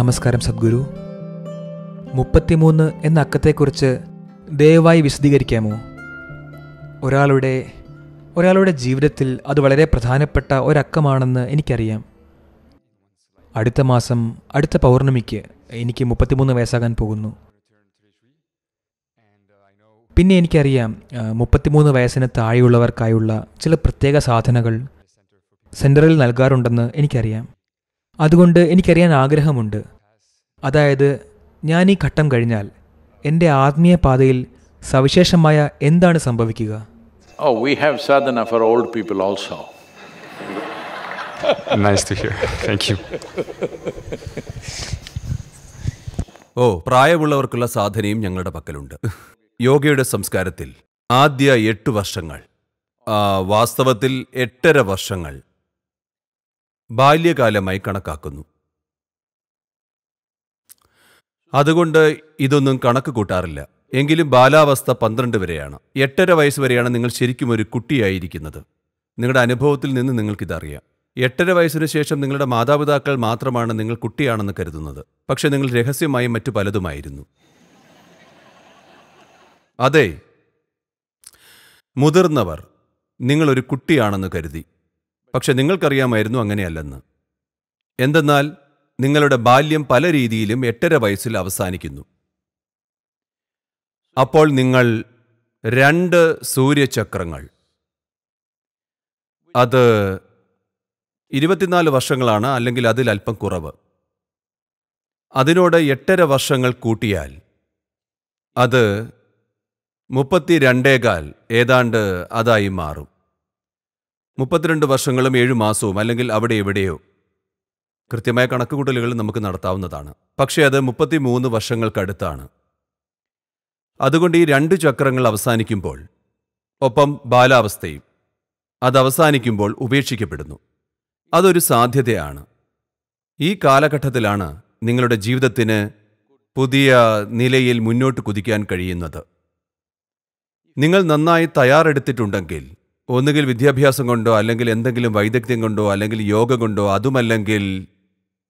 നമസ്കാരം സദ്ഗുരു മുപ്പത്തിമൂന്ന് എന്ന അക്കത്തെക്കുറിച്ച് ദയവായി വിശദീകരിക്കാമോ ഒരാളുടെ ഒരാളുടെ ജീവിതത്തിൽ അത് വളരെ പ്രധാനപ്പെട്ട ഒരക്കമാണെന്ന് എനിക്കറിയാം അടുത്ത മാസം അടുത്ത പൗർണമിക്ക് എനിക്ക് മുപ്പത്തിമൂന്ന് വയസ്സാകാൻ പോകുന്നു പിന്നെ എനിക്കറിയാം മുപ്പത്തിമൂന്ന് വയസ്സിന് താഴെയുള്ളവർക്കായുള്ള ചില പ്രത്യേക സാധനകൾ സെൻറ്ററിൽ നൽകാറുണ്ടെന്ന് എനിക്കറിയാം അതുകൊണ്ട് എനിക്കറിയാൻ ആഗ്രഹമുണ്ട് അതായത് ഞാൻ ഈ ഘട്ടം കഴിഞ്ഞാൽ എൻ്റെ ആത്മീയ പാതയിൽ സവിശേഷമായ എന്താണ് സംഭവിക്കുക ഓ ഹാവ് ഫോർ ഓൾഡ് നൈസ് ടു ഓ പ്രായമുള്ളവർക്കുള്ള സാധനയും ഞങ്ങളുടെ പക്കലുണ്ട് യോഗയുടെ സംസ്കാരത്തിൽ ആദ്യ എട്ട് വർഷങ്ങൾ വാസ്തവത്തിൽ എട്ടര വർഷങ്ങൾ ബാല്യകാലമായി കണക്കാക്കുന്നു അതുകൊണ്ട് ഇതൊന്നും കണക്ക് കൂട്ടാറില്ല എങ്കിലും ബാലാവസ്ഥ പന്ത്രണ്ട് വരെയാണ് എട്ടര വയസ്സ് വരെയാണ് നിങ്ങൾ ശരിക്കും ഒരു കുട്ടിയായിരിക്കുന്നത് നിങ്ങളുടെ അനുഭവത്തിൽ നിന്ന് നിങ്ങൾക്കിതറിയാം എട്ടര വയസ്സിന് ശേഷം നിങ്ങളുടെ മാതാപിതാക്കൾ മാത്രമാണ് നിങ്ങൾ കുട്ടിയാണെന്ന് കരുതുന്നത് പക്ഷേ നിങ്ങൾ രഹസ്യമായി മറ്റു പലതുമായിരുന്നു അതെ മുതിർന്നവർ നിങ്ങളൊരു കുട്ടിയാണെന്ന് കരുതി പക്ഷെ നിങ്ങൾക്കറിയാമായിരുന്നു അങ്ങനെയല്ലെന്ന് എന്തെന്നാൽ നിങ്ങളുടെ ബാല്യം പല രീതിയിലും എട്ടര വയസ്സിൽ അവസാനിക്കുന്നു അപ്പോൾ നിങ്ങൾ രണ്ട് സൂര്യചക്രങ്ങൾ അത് ഇരുപത്തിനാല് വർഷങ്ങളാണ് അല്ലെങ്കിൽ അതിൽ അല്പം കുറവ് അതിനോട് എട്ടര വർഷങ്ങൾ കൂട്ടിയാൽ അത് മുപ്പത്തിരണ്ടേകാൽ ഏതാണ്ട് അതായി മാറും മുപ്പത്തിരണ്ട് വർഷങ്ങളും ഏഴു മാസവും അല്ലെങ്കിൽ അവിടെ എവിടെയോ കൃത്യമായ കണക്കുകൂട്ടലുകൾ നമുക്ക് നടത്താവുന്നതാണ് പക്ഷേ അത് മുപ്പത്തിമൂന്ന് വർഷങ്ങൾക്കടുത്താണ് അതുകൊണ്ട് ഈ രണ്ട് ചക്രങ്ങൾ അവസാനിക്കുമ്പോൾ ഒപ്പം ബാലാവസ്ഥയും അത് അവസാനിക്കുമ്പോൾ ഉപേക്ഷിക്കപ്പെടുന്നു അതൊരു സാധ്യതയാണ് ഈ കാലഘട്ടത്തിലാണ് നിങ്ങളുടെ ജീവിതത്തിന് പുതിയ നിലയിൽ മുന്നോട്ട് കുതിക്കാൻ കഴിയുന്നത് നിങ്ങൾ നന്നായി തയ്യാറെടുത്തിട്ടുണ്ടെങ്കിൽ ഒന്നുകിൽ വിദ്യാഭ്യാസം കൊണ്ടോ അല്ലെങ്കിൽ എന്തെങ്കിലും വൈദഗ്ധ്യം കൊണ്ടോ അല്ലെങ്കിൽ യോഗ കൊണ്ടോ അതുമല്ലെങ്കിൽ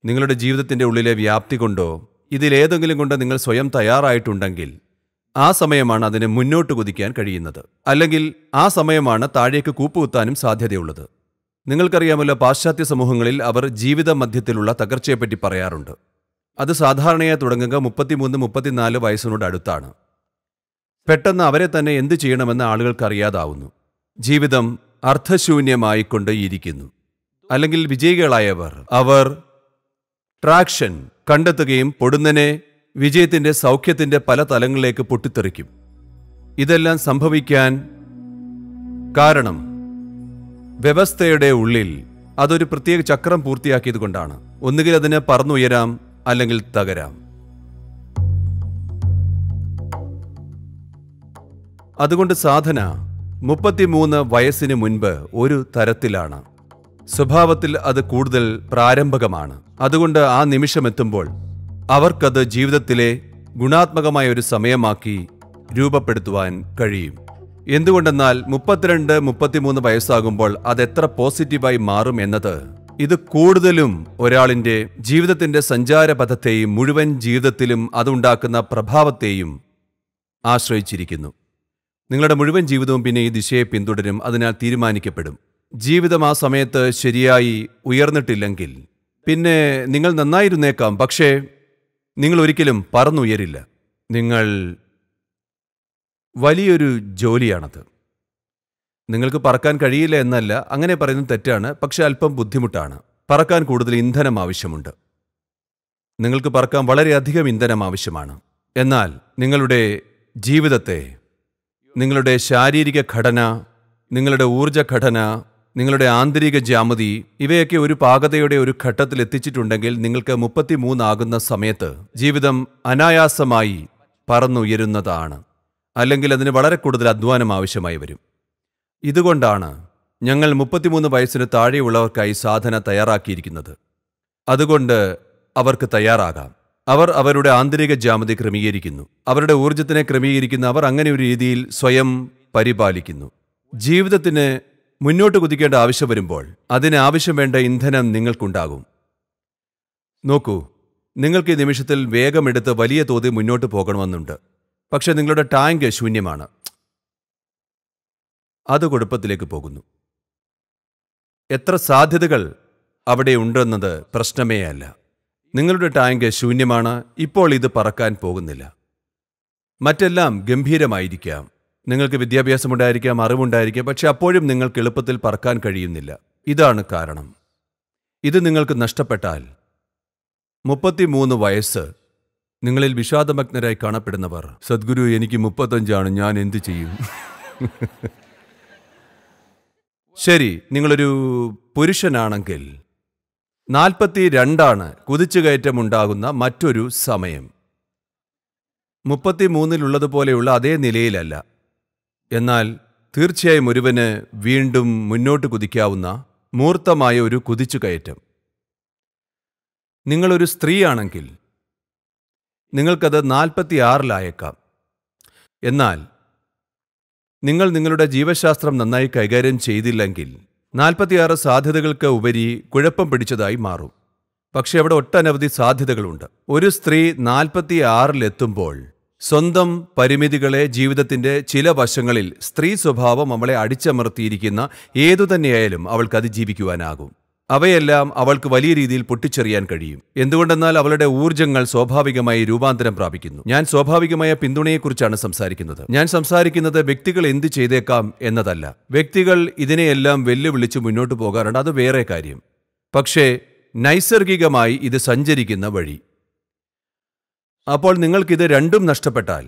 നിങ്ങളുടെ ജീവിതത്തിൻ്റെ ഉള്ളിലെ വ്യാപ്തി കൊണ്ടോ ഇതിലേതെങ്കിലും കൊണ്ട് നിങ്ങൾ സ്വയം തയ്യാറായിട്ടുണ്ടെങ്കിൽ ആ സമയമാണ് അതിനെ മുന്നോട്ട് കുതിക്കാൻ കഴിയുന്നത് അല്ലെങ്കിൽ ആ സമയമാണ് താഴേക്ക് കൂപ്പുകുത്താനും സാധ്യതയുള്ളത് നിങ്ങൾക്കറിയാമല്ലോ പാശ്ചാത്യ സമൂഹങ്ങളിൽ അവർ ജീവിത മധ്യത്തിലുള്ള തകർച്ചയെപ്പറ്റി പറയാറുണ്ട് അത് സാധാരണയായി തുടങ്ങുക മുപ്പത്തിമൂന്ന് മുപ്പത്തിനാല് വയസ്സിനോട് അടുത്താണ് പെട്ടെന്ന് അവരെ തന്നെ എന്തു ചെയ്യണമെന്ന് ആളുകൾക്കറിയാതാവുന്നു ജീവിതം അർത്ഥശൂന്യമായിക്കൊണ്ട് ഇരിക്കുന്നു അല്ലെങ്കിൽ വിജയികളായവർ അവർ ട്രാക്ഷൻ കണ്ടെത്തുകയും പൊടുന്നനെ വിജയത്തിൻ്റെ സൗഖ്യത്തിൻ്റെ പല തലങ്ങളിലേക്ക് പൊട്ടിത്തെറിക്കും ഇതെല്ലാം സംഭവിക്കാൻ കാരണം വ്യവസ്ഥയുടെ ഉള്ളിൽ അതൊരു പ്രത്യേക ചക്രം പൂർത്തിയാക്കിയത് കൊണ്ടാണ് ഒന്നുകിൽ അതിനെ പറന്നുയരാം അല്ലെങ്കിൽ തകരാം അതുകൊണ്ട് സാധന മുപ്പത്തിമൂന്ന് വയസ്സിന് മുൻപ് ഒരു തരത്തിലാണ് സ്വഭാവത്തിൽ അത് കൂടുതൽ പ്രാരംഭകമാണ് അതുകൊണ്ട് ആ നിമിഷമെത്തുമ്പോൾ അവർക്കത് ജീവിതത്തിലെ ഗുണാത്മകമായ ഒരു സമയമാക്കി രൂപപ്പെടുത്തുവാൻ കഴിയും എന്തുകൊണ്ടെന്നാൽ മുപ്പത്തിരണ്ട് മുപ്പത്തിമൂന്ന് വയസ്സാകുമ്പോൾ അതെത്ര പോസിറ്റീവായി മാറും എന്നത് ഇത് കൂടുതലും ഒരാളിൻ്റെ ജീവിതത്തിൻ്റെ സഞ്ചാരപഥത്തെയും മുഴുവൻ ജീവിതത്തിലും അതുണ്ടാക്കുന്ന പ്രഭാവത്തെയും ആശ്രയിച്ചിരിക്കുന്നു നിങ്ങളുടെ മുഴുവൻ ജീവിതവും പിന്നെ ഈ ദിശയെ പിന്തുടരും അതിനാൽ തീരുമാനിക്കപ്പെടും ജീവിതം ആ സമയത്ത് ശരിയായി ഉയർന്നിട്ടില്ലെങ്കിൽ പിന്നെ നിങ്ങൾ നന്നായിരുന്നേക്കാം പക്ഷേ നിങ്ങൾ ഒരിക്കലും പറന്നുയരില്ല നിങ്ങൾ വലിയൊരു ജോലിയാണത് നിങ്ങൾക്ക് പറക്കാൻ കഴിയില്ല എന്നല്ല അങ്ങനെ പറയുന്നത് തെറ്റാണ് പക്ഷേ അല്പം ബുദ്ധിമുട്ടാണ് പറക്കാൻ കൂടുതൽ ഇന്ധനം ആവശ്യമുണ്ട് നിങ്ങൾക്ക് പറക്കാൻ വളരെയധികം ഇന്ധനം ആവശ്യമാണ് എന്നാൽ നിങ്ങളുടെ ജീവിതത്തെ നിങ്ങളുടെ ശാരീരിക ഘടന നിങ്ങളുടെ ഊർജ്ജഘടന നിങ്ങളുടെ ആന്തരിക ജാമതി ഇവയൊക്കെ ഒരു പാകതയുടെ ഒരു ഘട്ടത്തിൽ എത്തിച്ചിട്ടുണ്ടെങ്കിൽ നിങ്ങൾക്ക് മുപ്പത്തിമൂന്നാകുന്ന സമയത്ത് ജീവിതം അനായാസമായി പറന്നുയരുന്നതാണ് അല്ലെങ്കിൽ അതിന് വളരെ കൂടുതൽ അധ്വാനം ആവശ്യമായി വരും ഇതുകൊണ്ടാണ് ഞങ്ങൾ മുപ്പത്തിമൂന്ന് വയസ്സിന് താഴെയുള്ളവർക്കായി സാധന തയ്യാറാക്കിയിരിക്കുന്നത് അതുകൊണ്ട് അവർക്ക് തയ്യാറാകാം അവർ അവരുടെ ആന്തരിക ജാമതി ക്രമീകരിക്കുന്നു അവരുടെ ഊർജത്തിനെ ക്രമീകരിക്കുന്ന അവർ അങ്ങനെ ഒരു രീതിയിൽ സ്വയം പരിപാലിക്കുന്നു ജീവിതത്തിന് മുന്നോട്ട് കുതിക്കേണ്ട ആവശ്യം വരുമ്പോൾ അതിന് ആവശ്യം വേണ്ട ഇന്ധനം നിങ്ങൾക്കുണ്ടാകും നോക്കൂ നിങ്ങൾക്ക് ഈ നിമിഷത്തിൽ വേഗമെടുത്ത് വലിയ തോതിൽ മുന്നോട്ട് പോകണമെന്നുണ്ട് പക്ഷേ നിങ്ങളുടെ ടാങ്ക് ശൂന്യമാണ് അത് കുഴപ്പത്തിലേക്ക് പോകുന്നു എത്ര സാധ്യതകൾ അവിടെ ഉണ്ടെന്നത് പ്രശ്നമേ അല്ല നിങ്ങളുടെ ടാങ്ക് ശൂന്യമാണ് ഇപ്പോൾ ഇത് പറക്കാൻ പോകുന്നില്ല മറ്റെല്ലാം ഗംഭീരമായിരിക്കാം നിങ്ങൾക്ക് വിദ്യാഭ്യാസമുണ്ടായിരിക്കാം അറിവുണ്ടായിരിക്കാം പക്ഷെ അപ്പോഴും നിങ്ങൾക്ക് എളുപ്പത്തിൽ പറക്കാൻ കഴിയുന്നില്ല ഇതാണ് കാരണം ഇത് നിങ്ങൾക്ക് നഷ്ടപ്പെട്ടാൽ മുപ്പത്തിമൂന്ന് വയസ്സ് നിങ്ങളിൽ വിഷാദമഗ്നരായി കാണപ്പെടുന്നവർ സദ്ഗുരു എനിക്ക് മുപ്പത്തഞ്ചാണ് ഞാൻ എന്ത് ചെയ്യും ശരി നിങ്ങളൊരു പുരുഷനാണെങ്കിൽ നാൽപ്പത്തി രണ്ടാണ് കുതിച്ചുകയറ്റമുണ്ടാകുന്ന മറ്റൊരു സമയം മുപ്പത്തിമൂന്നിലുള്ളതുപോലെയുള്ള അതേ നിലയിലല്ല എന്നാൽ തീർച്ചയായും ഒരുവന് വീണ്ടും മുന്നോട്ട് കുതിക്കാവുന്ന മൂർത്തമായ ഒരു കുതിച്ചുകയറ്റം നിങ്ങളൊരു സ്ത്രീയാണെങ്കിൽ നിങ്ങൾക്കത് നാൽപ്പത്തിയാറിലായേക്കാം എന്നാൽ നിങ്ങൾ നിങ്ങളുടെ ജീവശാസ്ത്രം നന്നായി കൈകാര്യം ചെയ്തില്ലെങ്കിൽ നാൽപ്പത്തിയാറ് സാധ്യതകൾക്ക് ഉപരി കുഴപ്പം പിടിച്ചതായി മാറും പക്ഷെ അവിടെ ഒട്ടനവധി സാധ്യതകളുണ്ട് ഒരു സ്ത്രീ നാൽപ്പത്തിയാറിലെത്തുമ്പോൾ സ്വന്തം പരിമിതികളെ ജീവിതത്തിന്റെ ചില വശങ്ങളിൽ സ്ത്രീ സ്വഭാവം അവളെ അടിച്ചമർത്തിയിരിക്കുന്ന ഏതുതന്നെയായാലും അവൾക്ക് അതിജീവിക്കുവാനാകും അവയെല്ലാം അവൾക്ക് വലിയ രീതിയിൽ പൊട്ടിച്ചെറിയാൻ കഴിയും എന്തുകൊണ്ടെന്നാൽ അവളുടെ ഊർജ്ജങ്ങൾ സ്വാഭാവികമായി രൂപാന്തരം പ്രാപിക്കുന്നു ഞാൻ സ്വാഭാവികമായ പിന്തുണയെക്കുറിച്ചാണ് സംസാരിക്കുന്നത് ഞാൻ സംസാരിക്കുന്നത് വ്യക്തികൾ എന്ത് ചെയ്തേക്കാം എന്നതല്ല വ്യക്തികൾ ഇതിനെയെല്ലാം വെല്ലുവിളിച്ച് മുന്നോട്ട് പോകാറുണ്ട് അത് വേറെ കാര്യം പക്ഷേ നൈസർഗികമായി ഇത് സഞ്ചരിക്കുന്ന വഴി അപ്പോൾ നിങ്ങൾക്കിത് രണ്ടും നഷ്ടപ്പെട്ടാൽ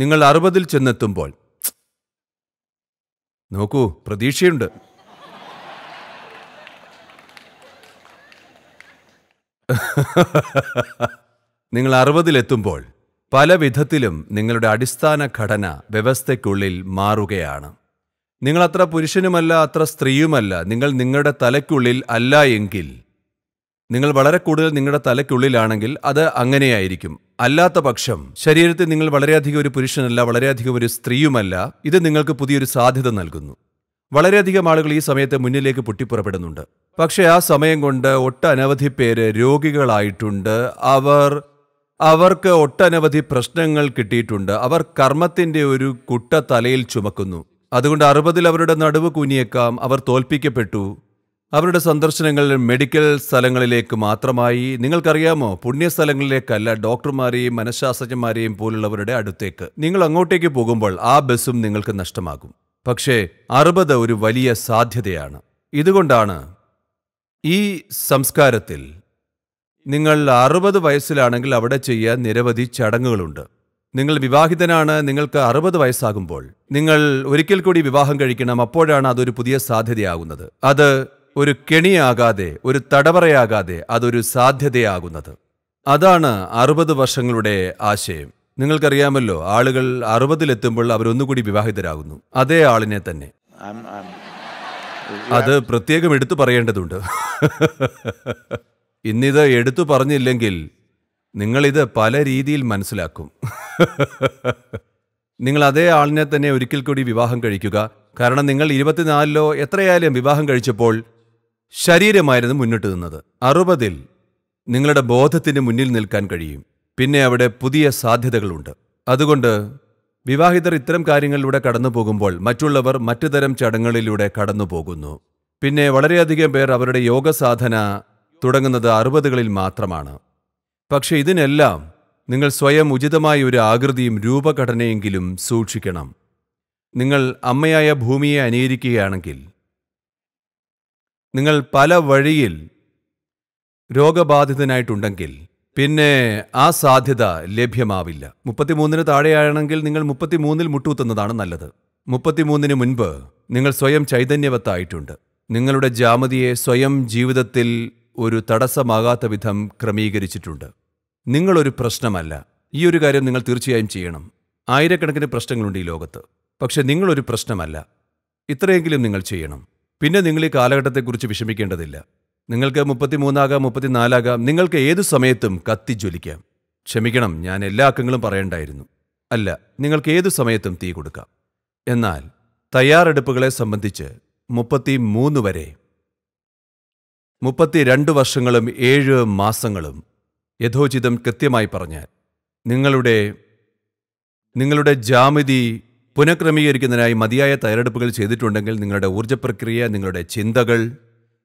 നിങ്ങൾ അറുപതിൽ ചെന്നെത്തുമ്പോൾ നോക്കൂ പ്രതീക്ഷയുണ്ട് നിങ്ങൾ അറുപതിലെത്തുമ്പോൾ പല വിധത്തിലും നിങ്ങളുടെ അടിസ്ഥാന ഘടന വ്യവസ്ഥയ്ക്കുള്ളിൽ മാറുകയാണ് നിങ്ങൾ അത്ര പുരുഷനുമല്ല അത്ര സ്ത്രീയുമല്ല നിങ്ങൾ നിങ്ങളുടെ തലയ്ക്കുള്ളിൽ അല്ല എങ്കിൽ നിങ്ങൾ വളരെ കൂടുതൽ നിങ്ങളുടെ തലയ്ക്കുള്ളിലാണെങ്കിൽ അത് അങ്ങനെയായിരിക്കും അല്ലാത്ത പക്ഷം ശരീരത്തിൽ നിങ്ങൾ വളരെയധികം ഒരു പുരുഷനല്ല വളരെയധികം ഒരു സ്ത്രീയുമല്ല ഇത് നിങ്ങൾക്ക് പുതിയൊരു സാധ്യത നൽകുന്നു വളരെയധികം ആളുകൾ ഈ സമയത്ത് മുന്നിലേക്ക് പൊട്ടിപ്പുറപ്പെടുന്നുണ്ട് പക്ഷേ ആ സമയം കൊണ്ട് ഒട്ടനവധി പേര് രോഗികളായിട്ടുണ്ട് അവർ അവർക്ക് ഒട്ടനവധി പ്രശ്നങ്ങൾ കിട്ടിയിട്ടുണ്ട് അവർ കർമ്മത്തിൻ്റെ ഒരു കുട്ട തലയിൽ ചുമക്കുന്നു അതുകൊണ്ട് അറുപതിൽ അവരുടെ നടുവ് കുനിയേക്കാം അവർ തോൽപ്പിക്കപ്പെട്ടു അവരുടെ സന്ദർശനങ്ങൾ മെഡിക്കൽ സ്ഥലങ്ങളിലേക്ക് മാത്രമായി നിങ്ങൾക്കറിയാമോ പുണ്യസ്ഥലങ്ങളിലേക്കല്ല ഡോക്ടർമാരെയും മനഃശാസ്ത്രജ്ഞന്മാരെയും പോലുള്ളവരുടെ അടുത്തേക്ക് നിങ്ങൾ അങ്ങോട്ടേക്ക് പോകുമ്പോൾ ആ ബസ്സും നിങ്ങൾക്ക് നഷ്ടമാകും പക്ഷേ അറുപത് ഒരു വലിയ സാധ്യതയാണ് ഇതുകൊണ്ടാണ് ഈ സംസ്കാരത്തിൽ നിങ്ങൾ അറുപത് വയസ്സിലാണെങ്കിൽ അവിടെ ചെയ്യാൻ നിരവധി ചടങ്ങുകളുണ്ട് നിങ്ങൾ വിവാഹിതനാണ് നിങ്ങൾക്ക് അറുപത് വയസ്സാകുമ്പോൾ നിങ്ങൾ ഒരിക്കൽ കൂടി വിവാഹം കഴിക്കണം അപ്പോഴാണ് അതൊരു പുതിയ സാധ്യതയാകുന്നത് അത് ഒരു കെണിയാകാതെ ഒരു തടവറയാകാതെ അതൊരു സാധ്യതയാകുന്നത് അതാണ് അറുപത് വർഷങ്ങളുടെ ആശയം നിങ്ങൾക്കറിയാമല്ലോ ആളുകൾ അറുപതിലെത്തുമ്പോൾ അവരൊന്നുകൂടി വിവാഹിതരാകുന്നു അതേ ആളിനെ തന്നെ അത് പ്രത്യേകം എടുത്തു പറയേണ്ടതുണ്ട് ഇന്നിത് എടുത്തു പറഞ്ഞില്ലെങ്കിൽ നിങ്ങളിത് പല രീതിയിൽ മനസ്സിലാക്കും നിങ്ങൾ അതേ ആളിനെ തന്നെ ഒരിക്കൽ കൂടി വിവാഹം കഴിക്കുക കാരണം നിങ്ങൾ ഇരുപത്തിനാലിലോ എത്രയായാലും വിവാഹം കഴിച്ചപ്പോൾ ശരീരമായിരുന്നു മുന്നിട്ട് നിന്നത് അറുപതിൽ നിങ്ങളുടെ ബോധത്തിന് മുന്നിൽ നിൽക്കാൻ കഴിയും പിന്നെ അവിടെ പുതിയ സാധ്യതകളുണ്ട് അതുകൊണ്ട് വിവാഹിതർ ഇത്തരം കാര്യങ്ങളിലൂടെ കടന്നു പോകുമ്പോൾ മറ്റുള്ളവർ മറ്റു തരം ചടങ്ങുകളിലൂടെ കടന്നു പോകുന്നു പിന്നെ വളരെയധികം പേർ അവരുടെ യോഗ സാധന തുടങ്ങുന്നത് അറുപതുകളിൽ മാത്രമാണ് പക്ഷേ ഇതിനെല്ലാം നിങ്ങൾ സ്വയം ഉചിതമായ ഒരു ആകൃതിയും രൂപഘടനയെങ്കിലും സൂക്ഷിക്കണം നിങ്ങൾ അമ്മയായ ഭൂമിയെ അനുകരിക്കുകയാണെങ്കിൽ നിങ്ങൾ പല വഴിയിൽ രോഗബാധിതനായിട്ടുണ്ടെങ്കിൽ പിന്നെ ആ സാധ്യത ലഭ്യമാവില്ല മുപ്പത്തിമൂന്നിന് താഴെയാണെങ്കിൽ നിങ്ങൾ മുപ്പത്തിമൂന്നിൽ മുട്ടുകുത്തുന്നതാണ് നല്ലത് മുപ്പത്തിമൂന്നിന് മുൻപ് നിങ്ങൾ സ്വയം ചൈതന്യവത്തായിട്ടുണ്ട് നിങ്ങളുടെ ജാമതിയെ സ്വയം ജീവിതത്തിൽ ഒരു തടസ്സമാകാത്ത വിധം ക്രമീകരിച്ചിട്ടുണ്ട് നിങ്ങളൊരു പ്രശ്നമല്ല ഈ ഒരു കാര്യം നിങ്ങൾ തീർച്ചയായും ചെയ്യണം ആയിരക്കണക്കിന് പ്രശ്നങ്ങളുണ്ട് ഈ ലോകത്ത് പക്ഷെ നിങ്ങളൊരു പ്രശ്നമല്ല ഇത്രയെങ്കിലും നിങ്ങൾ ചെയ്യണം പിന്നെ നിങ്ങൾ ഈ കാലഘട്ടത്തെക്കുറിച്ച് വിഷമിക്കേണ്ടതില്ല നിങ്ങൾക്ക് മുപ്പത്തിമൂന്നാകാം മുപ്പത്തിനാലാകാം നിങ്ങൾക്ക് ഏതു സമയത്തും കത്തി ജ്വലിക്കാം ക്ഷമിക്കണം ഞാൻ എല്ലാ അക്കങ്ങളും പറയണ്ടായിരുന്നു അല്ല നിങ്ങൾക്ക് ഏതു സമയത്തും തീ കൊടുക്കാം എന്നാൽ തയ്യാറെടുപ്പുകളെ സംബന്ധിച്ച് മുപ്പത്തി മൂന്ന് വരെ മുപ്പത്തിരണ്ട് വർഷങ്ങളും ഏഴ് മാസങ്ങളും യഥോചിതം കൃത്യമായി പറഞ്ഞാൽ നിങ്ങളുടെ നിങ്ങളുടെ ജാമിതി പുനഃക്രമീകരിക്കുന്നതിനായി മതിയായ തയ്യാറെടുപ്പുകൾ ചെയ്തിട്ടുണ്ടെങ്കിൽ നിങ്ങളുടെ ഊർജ്ജപ്രക്രിയ നിങ്ങളുടെ ചിന്തകൾ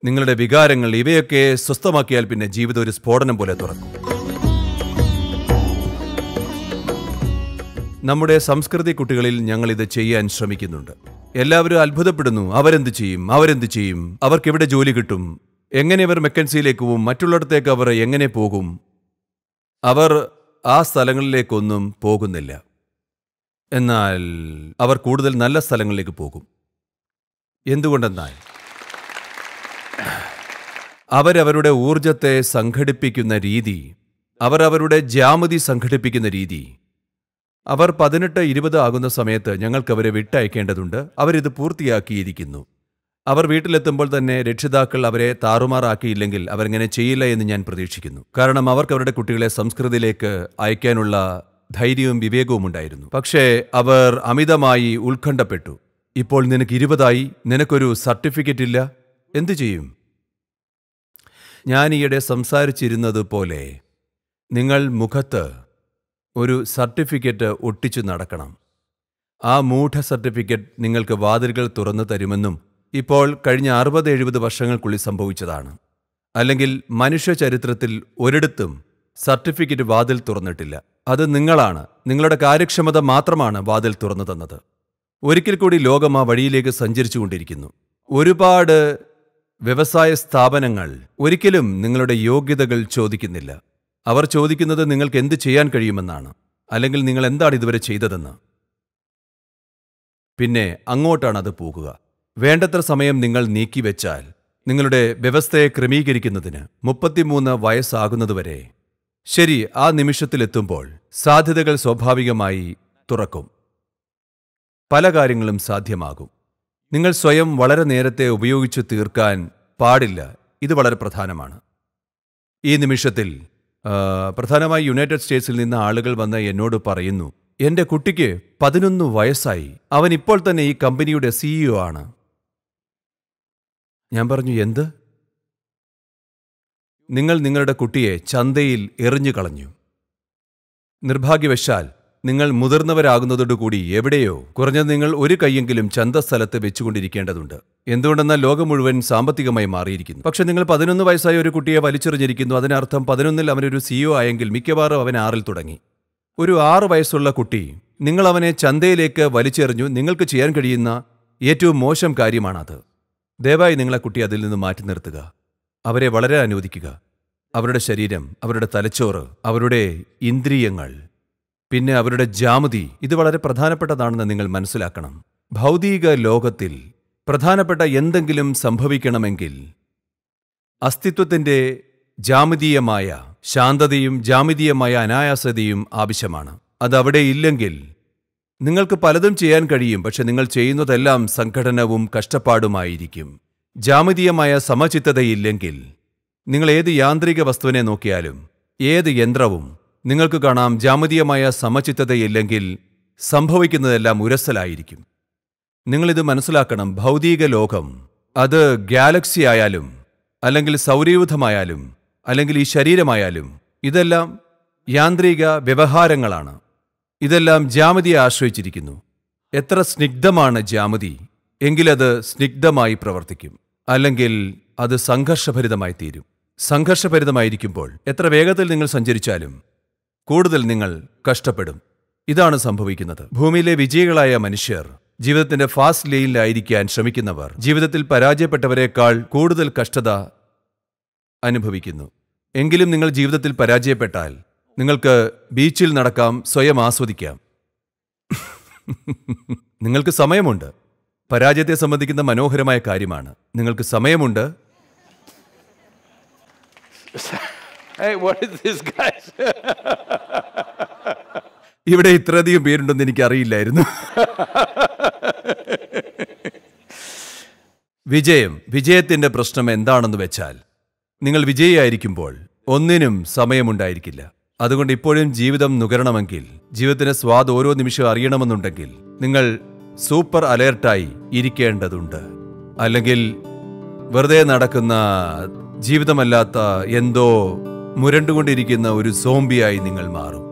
നിങ്ങളുടെ വികാരങ്ങൾ ഇവയൊക്കെ സ്വസ്ഥമാക്കിയാൽ പിന്നെ ജീവിതം ഒരു സ്ഫോടനം പോലെ തുറക്കും നമ്മുടെ സംസ്കൃതി കുട്ടികളിൽ ഞങ്ങൾ ഇത് ചെയ്യാൻ ശ്രമിക്കുന്നുണ്ട് എല്ലാവരും അത്ഭുതപ്പെടുന്നു അവരെന്ത് ചെയ്യും അവരെന്ത് ചെയ്യും അവർക്ക് എവിടെ ജോലി കിട്ടും എങ്ങനെ അവർ മെക്കൻസിയിലേക്ക് പോവും മറ്റുള്ളിടത്തേക്ക് അവർ എങ്ങനെ പോകും അവർ ആ സ്ഥലങ്ങളിലേക്കൊന്നും പോകുന്നില്ല എന്നാൽ അവർ കൂടുതൽ നല്ല സ്ഥലങ്ങളിലേക്ക് പോകും എന്തുകൊണ്ടെന്നാൽ അവരവരുടെ ഊർജത്തെ സംഘടിപ്പിക്കുന്ന രീതി അവരവരുടെ ജാമതി സംഘടിപ്പിക്കുന്ന രീതി അവർ പതിനെട്ട് ഇരുപത് ആകുന്ന സമയത്ത് ഞങ്ങൾക്കവരെ വിട്ടയക്കേണ്ടതുണ്ട് അവരിത് പൂർത്തിയാക്കിയിരിക്കുന്നു അവർ വീട്ടിലെത്തുമ്പോൾ തന്നെ രക്ഷിതാക്കൾ അവരെ താറുമാറാക്കിയില്ലെങ്കിൽ അവരങ്ങനെ ചെയ്യില്ല എന്ന് ഞാൻ പ്രതീക്ഷിക്കുന്നു കാരണം അവർക്ക് അവരുടെ കുട്ടികളെ സംസ്കൃതിയിലേക്ക് അയക്കാനുള്ള ധൈര്യവും വിവേകവും ഉണ്ടായിരുന്നു പക്ഷേ അവർ അമിതമായി ഉത്കണ്ഠപ്പെട്ടു ഇപ്പോൾ നിനക്ക് ഇരുപതായി നിനക്കൊരു സർട്ടിഫിക്കറ്റ് ഇല്ല എന്തു ചെയ്യും ജ്ഞാനിയുടെ സംസാരിച്ചിരുന്നത് പോലെ നിങ്ങൾ മുഖത്ത് ഒരു സർട്ടിഫിക്കറ്റ് ഒട്ടിച്ചു നടക്കണം ആ മൂഢ സർട്ടിഫിക്കറ്റ് നിങ്ങൾക്ക് വാതിലുകൾ തുറന്നു തരുമെന്നും ഇപ്പോൾ കഴിഞ്ഞ അറുപത് എഴുപത് വർഷങ്ങൾക്കുള്ളിൽ സംഭവിച്ചതാണ് അല്ലെങ്കിൽ മനുഷ്യ ചരിത്രത്തിൽ ഒരിടത്തും സർട്ടിഫിക്കറ്റ് വാതിൽ തുറന്നിട്ടില്ല അത് നിങ്ങളാണ് നിങ്ങളുടെ കാര്യക്ഷമത മാത്രമാണ് വാതിൽ തുറന്നു തന്നത് ഒരിക്കൽ കൂടി ലോകം ആ വഴിയിലേക്ക് സഞ്ചരിച്ചുകൊണ്ടിരിക്കുന്നു ഒരുപാട് വ്യവസായ സ്ഥാപനങ്ങൾ ഒരിക്കലും നിങ്ങളുടെ യോഗ്യതകൾ ചോദിക്കുന്നില്ല അവർ ചോദിക്കുന്നത് നിങ്ങൾക്ക് എന്ത് ചെയ്യാൻ കഴിയുമെന്നാണ് അല്ലെങ്കിൽ നിങ്ങൾ എന്താണ് ഇതുവരെ ചെയ്തതെന്ന് പിന്നെ അങ്ങോട്ടാണ് അത് പോകുക വേണ്ടത്ര സമയം നിങ്ങൾ നീക്കിവെച്ചാൽ നിങ്ങളുടെ വ്യവസ്ഥയെ ക്രമീകരിക്കുന്നതിന് മുപ്പത്തിമൂന്ന് വയസ്സാകുന്നതുവരെ ശരി ആ നിമിഷത്തിലെത്തുമ്പോൾ സാധ്യതകൾ സ്വാഭാവികമായി തുറക്കും പല കാര്യങ്ങളും സാധ്യമാകും നിങ്ങൾ സ്വയം വളരെ നേരത്തെ ഉപയോഗിച്ചു തീർക്കാൻ പാടില്ല ഇത് വളരെ പ്രധാനമാണ് ഈ നിമിഷത്തിൽ പ്രധാനമായി യുണൈറ്റഡ് സ്റ്റേറ്റ്സിൽ നിന്ന് ആളുകൾ വന്ന് എന്നോട് പറയുന്നു എൻ്റെ കുട്ടിക്ക് പതിനൊന്ന് വയസ്സായി അവൻ ഇപ്പോൾ തന്നെ ഈ കമ്പനിയുടെ സിഇഒ e ആണ് ഞാൻ പറഞ്ഞു എന്ത് നിങ്ങൾ നിങ്ങളുടെ കുട്ടിയെ ചന്തയിൽ എറിഞ്ഞു കളഞ്ഞു നിർഭാഗ്യവശാൽ നിങ്ങൾ മുതിർന്നവരാകുന്നതോടുകൂടി എവിടെയോ കുറഞ്ഞത് നിങ്ങൾ ഒരു കൈയെങ്കിലും സ്ഥലത്ത് വെച്ചുകൊണ്ടിരിക്കേണ്ടതുണ്ട് എന്തുകൊണ്ടെന്നാൽ ലോകം മുഴുവൻ സാമ്പത്തികമായി മാറിയിരിക്കുന്നു പക്ഷെ നിങ്ങൾ പതിനൊന്ന് വയസ്സായ ഒരു കുട്ടിയെ വലിച്ചെറിഞ്ഞിരിക്കുന്നു അതിനർത്ഥം പതിനൊന്നിൽ അവനൊരു സിഇഒ e ആയെങ്കിൽ മിക്കവാറും അവൻ ആറിൽ തുടങ്ങി ഒരു ആറ് വയസ്സുള്ള കുട്ടി നിങ്ങൾ അവനെ ചന്തയിലേക്ക് വലിച്ചെറിഞ്ഞു നിങ്ങൾക്ക് ചെയ്യാൻ കഴിയുന്ന ഏറ്റവും മോശം കാര്യമാണത് ദയവായി നിങ്ങളെ കുട്ടി അതിൽ നിന്ന് മാറ്റി നിർത്തുക അവരെ വളരെ അനുവദിക്കുക അവരുടെ ശരീരം അവരുടെ തലച്ചോറ് അവരുടെ ഇന്ദ്രിയങ്ങൾ പിന്നെ അവരുടെ ജാമതി ഇത് വളരെ പ്രധാനപ്പെട്ടതാണെന്ന് നിങ്ങൾ മനസ്സിലാക്കണം ഭൗതിക ലോകത്തിൽ പ്രധാനപ്പെട്ട എന്തെങ്കിലും സംഭവിക്കണമെങ്കിൽ അസ്തിത്വത്തിൻ്റെ ജാമിതീയമായ ശാന്തതയും ജാമിതീയമായ അനായാസതയും ആവശ്യമാണ് അതവിടെ ഇല്ലെങ്കിൽ നിങ്ങൾക്ക് പലതും ചെയ്യാൻ കഴിയും പക്ഷെ നിങ്ങൾ ചെയ്യുന്നതെല്ലാം സംഘടനവും കഷ്ടപ്പാടുമായിരിക്കും ജാമിതീയമായ സമചിത്തതയില്ലെങ്കിൽ നിങ്ങൾ ഏത് യാന്ത്രിക വസ്തുവിനെ നോക്കിയാലും ഏത് യന്ത്രവും നിങ്ങൾക്ക് കാണാം ജാമതീയമായ സമചിത്തതയില്ലെങ്കിൽ സംഭവിക്കുന്നതെല്ലാം ഉരസലായിരിക്കും നിങ്ങളിത് മനസ്സിലാക്കണം ഭൗതിക ലോകം അത് ഗാലക്സി ആയാലും അല്ലെങ്കിൽ സൗരയൂഥമായാലും അല്ലെങ്കിൽ ഈ ശരീരമായാലും ഇതെല്ലാം യാന്ത്രിക വ്യവഹാരങ്ങളാണ് ഇതെല്ലാം ജാമതിയെ ആശ്രയിച്ചിരിക്കുന്നു എത്ര സ്നിഗ്ധമാണ് ജാമതി എങ്കിലത് സ്നിഗ്ധമായി പ്രവർത്തിക്കും അല്ലെങ്കിൽ അത് സംഘർഷഭരിതമായി തീരും സംഘർഷഭരിതമായിരിക്കുമ്പോൾ എത്ര വേഗത്തിൽ നിങ്ങൾ സഞ്ചരിച്ചാലും കൂടുതൽ നിങ്ങൾ കഷ്ടപ്പെടും ഇതാണ് സംഭവിക്കുന്നത് ഭൂമിയിലെ വിജയികളായ മനുഷ്യർ ജീവിതത്തിന്റെ ഫാസ്റ്റ് ലെയിലായിരിക്കാൻ ശ്രമിക്കുന്നവർ ജീവിതത്തിൽ പരാജയപ്പെട്ടവരെക്കാൾ കൂടുതൽ കഷ്ടത അനുഭവിക്കുന്നു എങ്കിലും നിങ്ങൾ ജീവിതത്തിൽ പരാജയപ്പെട്ടാൽ നിങ്ങൾക്ക് ബീച്ചിൽ നടക്കാം സ്വയം ആസ്വദിക്കാം നിങ്ങൾക്ക് സമയമുണ്ട് പരാജയത്തെ സംബന്ധിക്കുന്ന മനോഹരമായ കാര്യമാണ് നിങ്ങൾക്ക് സമയമുണ്ട് വാട്ട് is ദിസ് guy? ഇവിടെ ഇത്രയധികം പേരുണ്ടെന്ന് എനിക്ക് അറിയില്ലായിരുന്നു വിജയം വിജയത്തിൻ്റെ പ്രശ്നം എന്താണെന്ന് വെച്ചാൽ നിങ്ങൾ വിജയിയായിരിക്കുമ്പോൾ ഒന്നിനും സമയമുണ്ടായിരിക്കില്ല അതുകൊണ്ട് ഇപ്പോഴും ജീവിതം നുകരണമെങ്കിൽ ജീവിതത്തിൻ്റെ സ്വാദ് ഓരോ നിമിഷവും അറിയണമെന്നുണ്ടെങ്കിൽ നിങ്ങൾ സൂപ്പർ അലേർട്ടായി ഇരിക്കേണ്ടതുണ്ട് അല്ലെങ്കിൽ വെറുതെ നടക്കുന്ന ജീവിതമല്ലാത്ത എന്തോ മുരണ്ടുകൊണ്ടിരിക്കുന്ന ഒരു സോംബിയായി നിങ്ങൾ മാറും